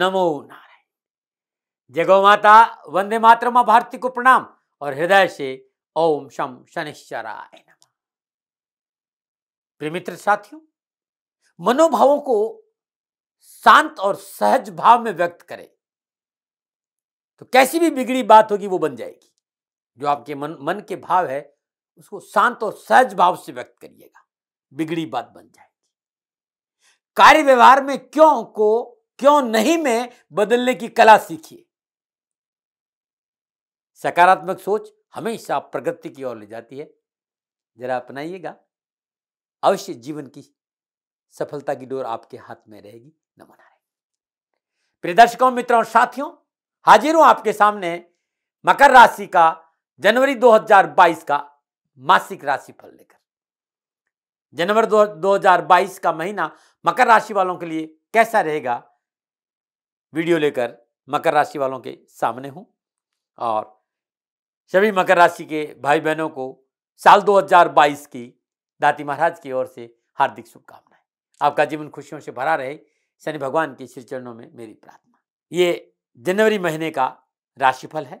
नमो नारायण जय गौ माता वंदे मातरम भारती को प्रणाम और हृदय से ओम शम शनिश्चराय मित्र साथियों मनोभावों को शांत और सहज भाव में व्यक्त करें तो कैसी भी बिगड़ी बात होगी वो बन जाएगी जो आपके मन मन के भाव है उसको शांत और सहज भाव से व्यक्त करिएगा बिगड़ी बात बन जाएगी कार्य व्यवहार में क्यों को क्यों नहीं में बदलने की कला सीखिए सकारात्मक सोच हमेशा प्रगति की ओर ले जाती है जरा अपनाइएगा अवश्य जीवन की सफलता की डोर आपके हाथ में रहेगी नमन आए प्रिय दर्शकों मित्रों और साथियों हाजिर हूं आपके सामने मकर राशि का जनवरी 2022 का मासिक राशि फल लेकर जनवरी 2022 का महीना मकर राशि वालों के लिए कैसा रहेगा वीडियो लेकर मकर राशि वालों के सामने हूँ और सभी मकर राशि के भाई बहनों को साल 2022 की दाती महाराज की ओर से हार्दिक शुभकामनाएं आपका जीवन खुशियों से भरा रहे शनि भगवान के श्री चरणों में मेरी प्रार्थना ये जनवरी महीने का राशिफल है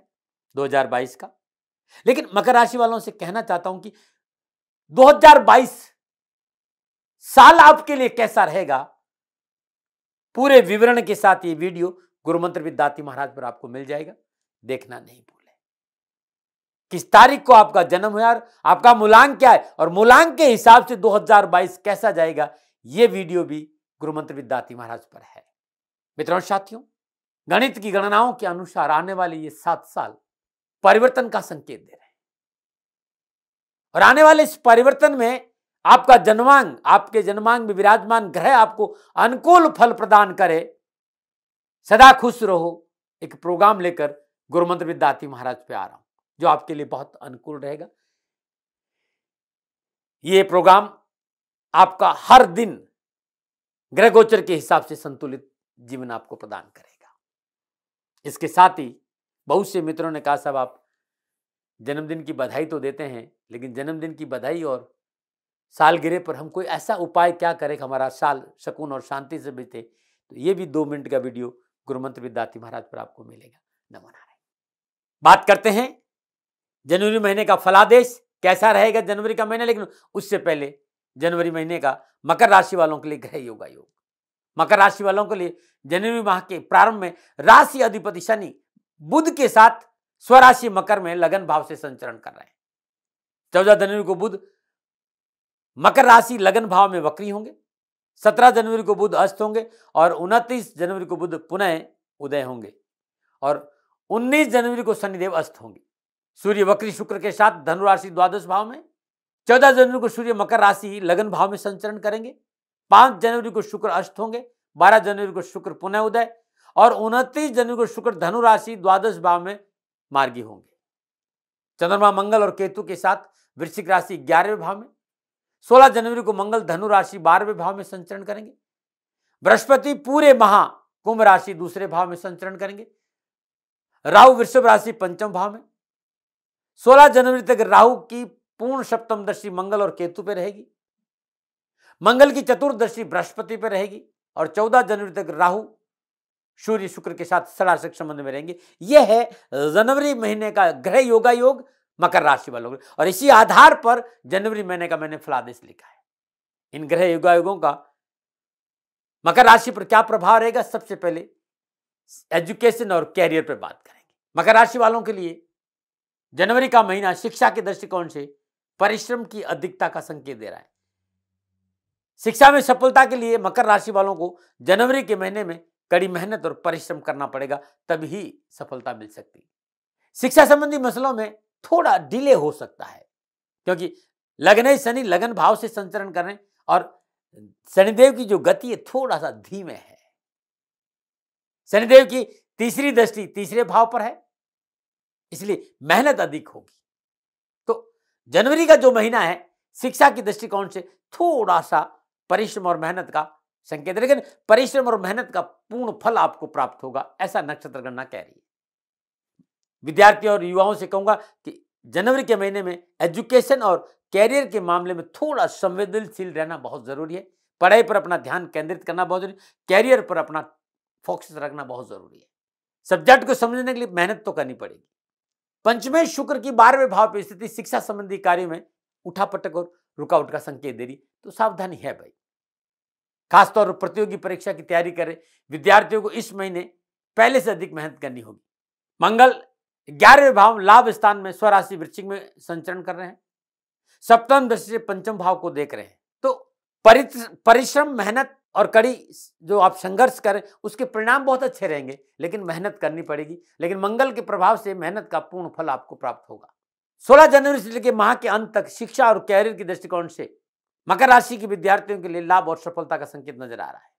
2022 का लेकिन मकर राशि वालों से कहना चाहता हूं कि 2022 साल आपके लिए कैसा रहेगा पूरे विवरण के साथ ये वीडियो गुरुमंत्र विद्याती महाराज पर आपको मिल जाएगा देखना नहीं भूले किस तारीख को आपका जन्म हुआ और आपका मूलांक क्या है और मूलांक के हिसाब से 2022 कैसा जाएगा ये वीडियो भी गुरुमंत्र विद्याती महाराज पर है मित्रों साथियों गणित की गणनाओं के अनुसार आने वाले ये सात साल परिवर्तन का संकेत दे रहे हैं और आने वाले इस परिवर्तन में आपका जन्मांग आपके जन्मांग में विराजमान ग्रह आपको अनुकूल फल प्रदान करे सदा खुश रहो एक प्रोग्राम लेकर गुरु मंत्र विद्याती महाराज पे आ रहा हूं जो आपके लिए बहुत अनुकूल रहेगा ये प्रोग्राम आपका हर दिन ग्रह गोचर के हिसाब से संतुलित जीवन आपको प्रदान करेगा इसके साथ ही बहुत से मित्रों ने कहा सब आप जन्मदिन की बधाई तो देते हैं लेकिन जन्मदिन की बधाई और सालगिरह पर हम कोई ऐसा उपाय क्या करें हमारा साल सुकून और शांति से बीते तो ये भी दो मिनट का वीडियो गुरुमंत्र विद्याती महाराज पर आपको मिलेगा नमन नारायण बात करते हैं जनवरी महीने का फलादेश कैसा रहेगा जनवरी का महीना लेकिन उससे पहले जनवरी महीने का मकर राशि वालों के लिए ग्रह योगा योग मकर राशि वालों के लिए जनवरी माह के प्रारंभ में राशि अधिपति शनि बुद्ध के साथ स्वराशि मकर में लगन भाव से संचरण कर रहे हैं चौदह जनवरी को बुद्ध मकर राशि लगन भाव में वक्री होंगे सत्रह जनवरी को बुध अस्त होंगे और उनतीस जनवरी को बुध पुनः उदय होंगे और उन्नीस जनवरी को शनिदेव अस्त होंगे सूर्य वक्री शुक्र के साथ धनुराशि द्वादश भाव में चौदह जनवरी को सूर्य मकर राशि लगन भाव में संचरण करेंगे पांच जनवरी को शुक्र अस्त होंगे बारह जनवरी को शुक्र पुनः उदय और उनतीस जनवरी को शुक्र धनु राशि द्वादश भाव में मार्गी होंगे चंद्रमा मंगल और केतु के साथ वृश्चिक राशि ग्यारहवें भाव में 16 जनवरी को मंगल धनु राशि बारहवें भाव में संचरण करेंगे बृहस्पति पूरे महा कुंभ राशि दूसरे भाव में संचरण करेंगे राहु वृषभ राशि पंचम भाव में 16 जनवरी तक राहु की पूर्ण सप्तम दृष्टि मंगल और केतु पर रहेगी मंगल की चतुर्दशी बृहस्पति पर रहेगी और 14 जनवरी तक राहु सूर्य शुक्र के साथ सड़ाशक संबंध में रहेंगे यह है जनवरी महीने का ग्रह योगा योग मकर राशि वालों के और इसी आधार पर जनवरी महीने का मैंने फलादेश लिखा है इन ग्रह युगायुगों का मकर राशि पर क्या प्रभाव रहेगा सबसे पहले एजुकेशन और कैरियर पर बात करेंगे मकर राशि वालों के लिए जनवरी का महीना शिक्षा के दृष्टिकोण से परिश्रम की अधिकता का संकेत दे रहा है शिक्षा में सफलता के लिए मकर राशि वालों को जनवरी के महीने में कड़ी मेहनत और परिश्रम करना पड़ेगा तभी सफलता मिल सकती शिक्षा संबंधी मसलों में थोड़ा डिले हो सकता है क्योंकि लगने शनि लगन भाव से संचरण कर रहे हैं और शनिदेव की जो गति है थोड़ा सा धीमे है शनिदेव की तीसरी दृष्टि तीसरे भाव पर है इसलिए मेहनत अधिक होगी तो जनवरी का जो महीना है शिक्षा की दृष्टिकोण से थोड़ा सा परिश्रम और मेहनत का संकेत लेकिन परिश्रम और मेहनत का पूर्ण फल आपको प्राप्त होगा ऐसा नक्षत्र गणना कह रही है विद्यार्थियों और युवाओं से कहूँगा कि जनवरी के महीने में एजुकेशन और कैरियर के मामले में थोड़ा संवेदनशील रहना बहुत ज़रूरी है पढ़ाई पर अपना ध्यान केंद्रित करना बहुत जरूरी कैरियर पर अपना फोकस रखना बहुत ज़रूरी है सब्जेक्ट को समझने के लिए मेहनत तो करनी पड़ेगी पंचमे शुक्र की बारहवें भाव पर स्थिति शिक्षा संबंधी कार्य में उठापटक और रुकावट का संकेत दे रही तो सावधानी है भाई खासतौर पर प्रतियोगी परीक्षा की तैयारी करें विद्यार्थियों को इस महीने पहले से अधिक मेहनत करनी होगी मंगल ग्यारहवें भाव लाभ स्थान में स्वराशि वृश्चिक में संचरण कर रहे हैं सप्तम दृष्टि से पंचम भाव को देख रहे हैं तो परिश्रम मेहनत और कड़ी जो आप संघर्ष करें उसके परिणाम बहुत अच्छे रहेंगे लेकिन मेहनत करनी पड़ेगी लेकिन मंगल के प्रभाव से मेहनत का पूर्ण फल आपको प्राप्त होगा 16 जनवरी से लेकर माह के अंत तक शिक्षा और कैरियर के दृष्टिकोण से मकर राशि के विद्यार्थियों के लिए लाभ और सफलता का संकेत नजर आ रहा है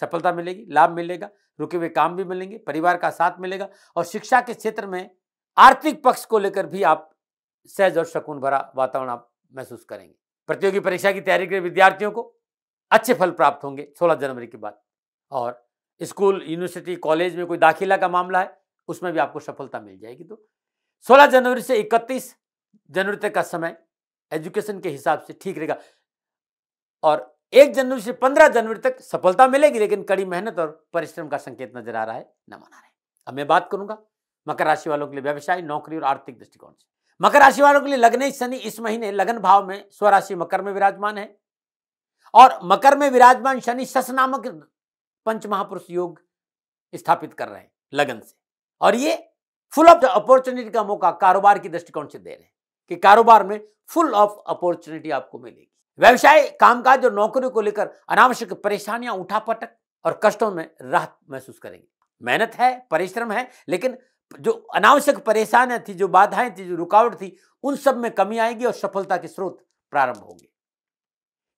सफलता मिलेगी लाभ मिलेगा रुके हुए काम भी मिलेंगे परिवार का साथ मिलेगा और शिक्षा के क्षेत्र में आर्थिक पक्ष को लेकर भी आप सहज और शकुन भरा वातावरण आप महसूस करेंगे प्रतियोगी परीक्षा की तैयारी के विद्यार्थियों को अच्छे फल प्राप्त होंगे 16 जनवरी के बाद और स्कूल यूनिवर्सिटी कॉलेज में कोई दाखिला का मामला है उसमें भी आपको सफलता मिल जाएगी तो 16 जनवरी से 31 जनवरी तक का समय एजुकेशन के हिसाब से ठीक रहेगा और एक जनवरी से पंद्रह जनवरी तक सफलता मिलेगी लेकिन कड़ी मेहनत और परिश्रम का संकेत नजर आ रहा है न मना रहे अब मैं बात करूंगा मकर राशि वालों के लिए व्यवसाय नौकरी और आर्थिक दृष्टिकोण से मकर राशि वालों के लिए लगने शनि इस महीने लगन भाव में स्वराशि मकर में विराजमान है और मकर में विराजमान शनि सस नामक पंच महापुरुष योग स्थापित कर रहे हैं लगन से और ये फुल ऑफ अपॉर्चुनिटी का मौका कारोबार की दृष्टिकोण से दे रहे हैं कि कारोबार में फुल ऑफ अपॉर्चुनिटी आपको मिलेगी व्यवसाय कामकाज और नौकरी को लेकर अनावश्यक परेशानियां उठा पटक और कष्टों में राहत महसूस करेंगे मेहनत है परिश्रम है लेकिन जो अनावश्यक परेशानियां थी जो बाधाएं थी जो रुकावट थी उन सब में कमी आएगी और सफलता के स्रोत प्रारंभ होंगे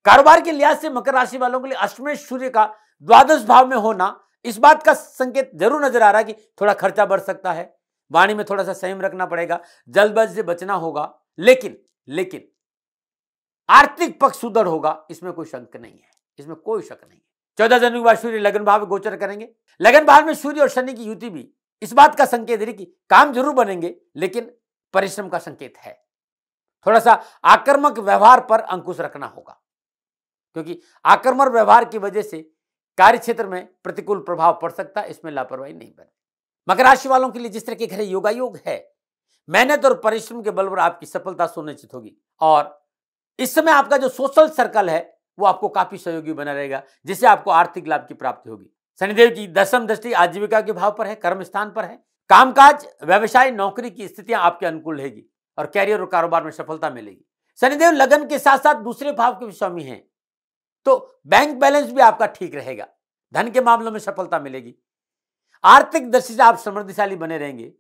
कारोबार के लिहाज से मकर राशि वालों के लिए अष्टमेश सूर्य का द्वादश भाव में होना इस बात का संकेत जरूर नजर आ रहा है कि थोड़ा खर्चा बढ़ सकता है वाणी में थोड़ा सा संयम रखना पड़ेगा जल्दबाजी से बचना होगा लेकिन लेकिन आर्थिक पक्ष सुदृढ़ होगा इसमें कोई शंक नहीं है इसमें कोई शक नहीं है चौदह जनवरी के बाद सूर्य लगन भाव गोचर करेंगे लगन भाव में सूर्य और शनि की युति भी इस बात का संकेत है कि काम जरूर बनेंगे लेकिन परिश्रम का संकेत है थोड़ा सा आक्रमक व्यवहार पर अंकुश रखना होगा क्योंकि आक्रमक व्यवहार की वजह से कार्य क्षेत्र में प्रतिकूल प्रभाव पड़ सकता है इसमें लापरवाही नहीं बने मकर राशि वालों के लिए जिस तरह के घर योगायोग है मेहनत और परिश्रम के बल पर आपकी सफलता सुनिश्चित होगी और इस समय आपका जो सोशल सर्कल है वो आपको काफी सहयोगी बना रहेगा जिससे आपको आर्थिक लाभ की प्राप्ति होगी शनिदेव की दशम दृष्टि आजीविका के भाव पर है कर्म स्थान पर है कामकाज व्यवसाय नौकरी की स्थितियां आपके अनुकूल रहेगी और कैरियर और कारोबार में सफलता मिलेगी शनिदेव लगन के साथ साथ दूसरे भाव के भी स्वामी हैं तो बैंक बैलेंस भी आपका ठीक रहेगा धन के मामलों में सफलता मिलेगी आर्थिक दृष्टि से आप समृद्धिशाली बने रहेंगे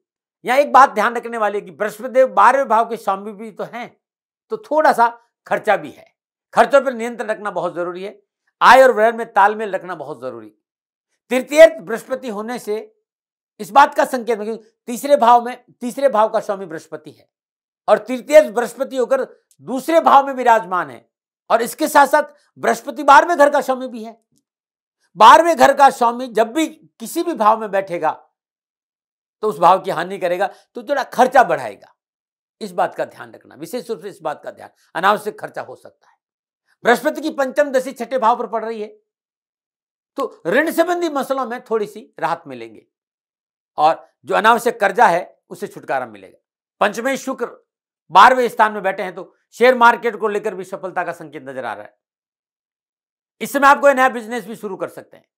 या एक बात ध्यान रखने वाली है कि बृहस्पतिदेव बारहवें भाव के स्वामी भी तो हैं तो थोड़ा सा खर्चा भी है खर्चों पर नियंत्रण रखना बहुत जरूरी है आय और व्यय में तालमेल रखना बहुत जरूरी तृतीय बृहस्पति होने से इस बात का संकेत तीसरे भाव में तीसरे भाव का स्वामी बृहस्पति है और तृतीय बृहस्पति होकर दूसरे भाव में विराजमान है और इसके साथ साथ बृहस्पति बारहवें घर का स्वामी भी है बारहवें घर का स्वामी जब भी किसी भी भाव में बैठेगा तो उस भाव की हानि करेगा तो थोड़ा खर्चा बढ़ाएगा इस बात का ध्यान रखना विशेष रूप से इस बात का ध्यान अनावश्यक खर्चा हो सकता है बृहस्पति की पंचम दशा छठे भाव पर पड़ रही है तो ऋण संबंधी मसलों में थोड़ी सी राहत मिलेंगे और जो अनावश्यक कर्जा है उसे छुटकारा मिलेगा पंचमे शुक्र बारहवें स्थान में बैठे हैं तो शेयर मार्केट को लेकर भी सफलता का संकेत नजर आ रहा है इस समय आपको नया बिजनेस भी शुरू कर सकते हैं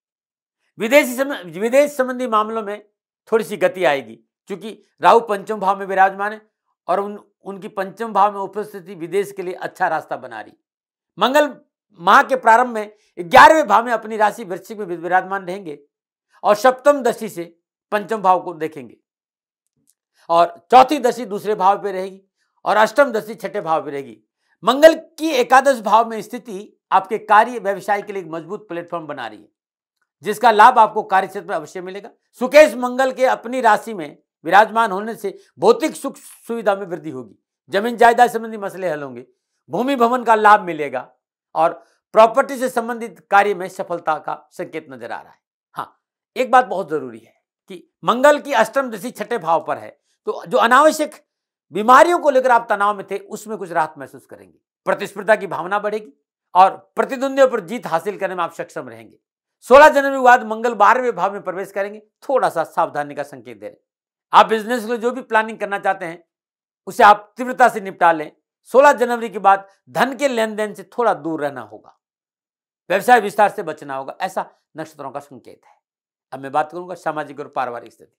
विदेशी विदेश संबंधी मामलों में थोड़ी सी गति आएगी क्योंकि राहु पंचम भाव में विराजमान है और उन उनकी पंचम भाव में उपस्थिति विदेश के लिए अच्छा रास्ता बना रही मंगल माह के प्रारंभ में ग्यारहवें भाव में अपनी राशि वृश्चिक में विराजमान रहेंगे और सप्तम दशी से पंचम भाव को देखेंगे और चौथी दशी दूसरे भाव पे रहेगी और अष्टम दशी छठे भाव पे रहेगी मंगल की एकादश भाव में स्थिति आपके कार्य व्यवसाय के लिए एक मजबूत प्लेटफॉर्म बना रही है जिसका लाभ आपको कार्य क्षेत्र में अवश्य मिलेगा सुकेश मंगल के अपनी राशि में विराजमान होने से भौतिक सुख सुविधा में वृद्धि होगी जमीन जायदाद संबंधी मसले हल होंगे भूमि भवन का लाभ मिलेगा और प्रॉपर्टी से संबंधित कार्य में सफलता का संकेत नजर आ रहा है हाँ एक बात बहुत जरूरी है कि मंगल की अष्टम दृष्टि छठे भाव पर है तो जो अनावश्यक बीमारियों को लेकर आप तनाव में थे उसमें कुछ राहत महसूस करेंगे प्रतिस्पर्धा की भावना बढ़ेगी और प्रतिद्वंदियों पर जीत हासिल करने में आप सक्षम रहेंगे 16 जनवरी के बाद मंगल बारहवें भाव में प्रवेश करेंगे थोड़ा सा सावधानी का संकेत दे रहे हैं आप बिजनेस के लिए जो भी प्लानिंग करना चाहते हैं उसे आप तीव्रता से निपटा लें 16 जनवरी के बाद धन के लेन देन से थोड़ा दूर रहना होगा व्यवसाय विस्तार से बचना होगा ऐसा नक्षत्रों का संकेत है अब मैं बात करूंगा सामाजिक और पारिवारिक स्थिति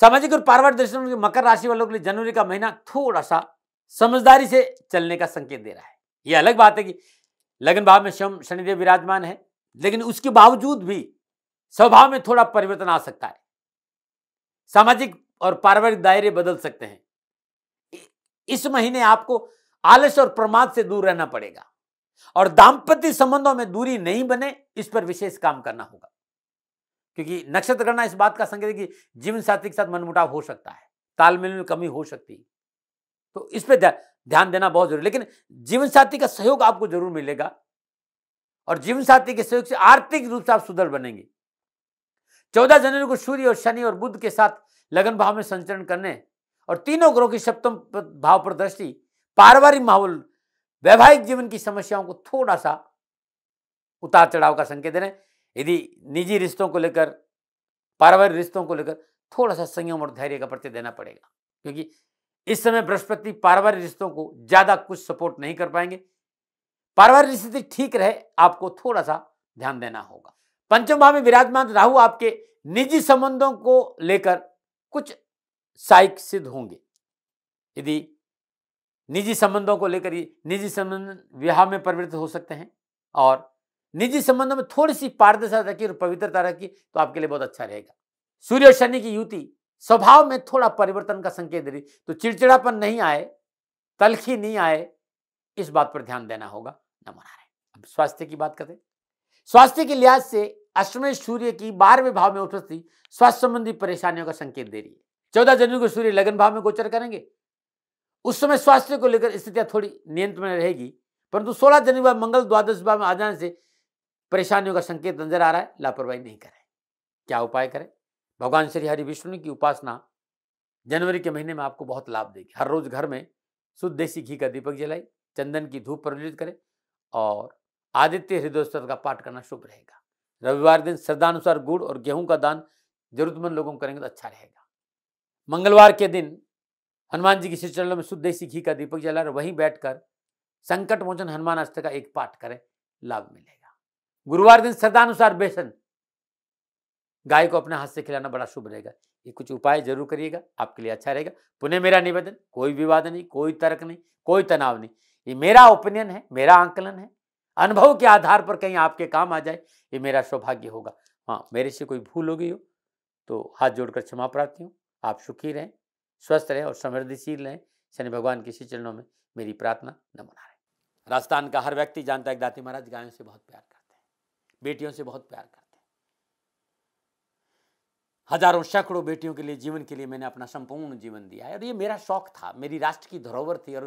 सामाजिक और पारिवारिक दृष्टि में मकर राशि वालों के लिए जनवरी का महीना थोड़ा सा समझदारी से चलने का संकेत दे रहा है यह अलग बात है कि लगन भाव में स्वयं शनिदेव विराजमान है लेकिन उसके बावजूद भी स्वभाव में थोड़ा परिवर्तन आ सकता है सामाजिक और पारिवारिक दायरे बदल सकते हैं इस महीने आपको आलस और प्रमाद से दूर रहना पड़ेगा और दाम्पत्य संबंधों में दूरी नहीं बने इस पर विशेष काम करना होगा क्योंकि नक्षत्र गणना इस बात का संकेत है कि जीवन साथी के साथ मनमुटाव हो सकता है तालमेल में कमी हो सकती है तो इस पर ध्यान देना बहुत जरूरी लेकिन जीवन साथी का सहयोग आपको जरूर मिलेगा और जीवन साथी के सहयोग से आर्थिक रूप से आप सुदृढ़ बनेंगे चौदह जनवरी को सूर्य और शनि और बुद्ध के साथ लगन भाव में संचरण करने और तीनों ग्रहों की सप्तम भाव पर दृष्टि पारिवारिक माहौल वैवाहिक जीवन की समस्याओं को थोड़ा सा उतार चढ़ाव का संकेत दे रहे यदि निजी रिश्तों को लेकर पारिवारिक रिश्तों को लेकर थोड़ा सा संयम और धैर्य का प्रत्यय देना पड़ेगा क्योंकि इस समय बृहस्पति पारिवारिक रिश्तों को ज़्यादा कुछ सपोर्ट नहीं कर पाएंगे पारिवारिक स्थिति ठीक रहे आपको थोड़ा सा ध्यान देना होगा पंचम भाव में विराजमान राहु आपके निजी संबंधों को लेकर कुछ साइक सिद्ध होंगे यदि निजी संबंधों को लेकर निजी संबंध विवाह में परिवर्तित हो सकते हैं और निजी संबंधों में थोड़ी सी पारदर्शिता रखी और पवित्रता रखी तो आपके लिए बहुत अच्छा रहेगा सूर्य और शनि की युति स्वभाव में थोड़ा परिवर्तन का संकेत दे रही तो चिड़चिड़ापन नहीं आए तलखी नहीं आए इस बात पर ध्यान देना होगा नमन आ रहे अब स्वास्थ्य की बात करें स्वास्थ्य के लिहाज से अष्टमेश सूर्य की बारहवें भाव में उपस्थिति स्वास्थ्य संबंधी परेशानियों का संकेत दे रही है चौदह जनवरी को सूर्य लगन भाव में गोचर करेंगे उस समय स्वास्थ्य को लेकर स्थितियां थोड़ी नियंत्रण में रहेगी परंतु सोलह जनवरी बाद मंगल द्वादश भाव में आ जाने से परेशानियों का संकेत नजर आ रहा है लापरवाही नहीं करें क्या उपाय करें भगवान श्री हरि विष्णु की उपासना जनवरी के महीने में आपको बहुत लाभ देगी हर रोज घर में शुद्ध देसी घी का दीपक जलाई चंदन की धूप प्रज्वलित करें और आदित्य हृदय का पाठ करना शुभ रहेगा रविवार दिन श्रद्धानुसार गुड़ और गेहूं का दान जरूरतमंद लोगों को करेंगे तो अच्छा रहेगा मंगलवार के दिन हनुमान जी की चरणों में शुद्ध देसी घी का दीपक जला वहीं बैठकर संकट मोचन हनुमान अष्ट का एक पाठ करें लाभ मिलेगा गुरुवार दिन श्रद्धानुसार बेसन गाय को अपने हाथ से खिलाना बड़ा शुभ रहेगा ये कुछ उपाय जरूर करिएगा आपके लिए अच्छा रहेगा पुनः मेरा निवेदन कोई विवाद नहीं कोई तर्क नहीं कोई तनाव नहीं ये मेरा ओपिनियन है मेरा आंकलन है अनुभव के आधार पर कहीं आपके काम आ जाए ये मेरा सौभाग्य होगा हाँ मेरे से कोई भूल हो गई हो तो हाथ जोड़कर क्षमा प्रार्थी हूँ आप सुखी रहें स्वस्थ रहें और समृद्धिशील रहें शनि भगवान के श्री चरणों में मेरी प्रार्थना नमना रहे राजस्थान का हर व्यक्ति जानता है कि दाती महाराज गायों से बहुत प्यार करते हैं बेटियों से बहुत प्यार करते हैं हजारों सैकड़ों बेटियों के लिए जीवन के लिए मैंने अपना संपूर्ण जीवन दिया है और ये मेरा शौक था मेरी राष्ट्र की धरोहर थी और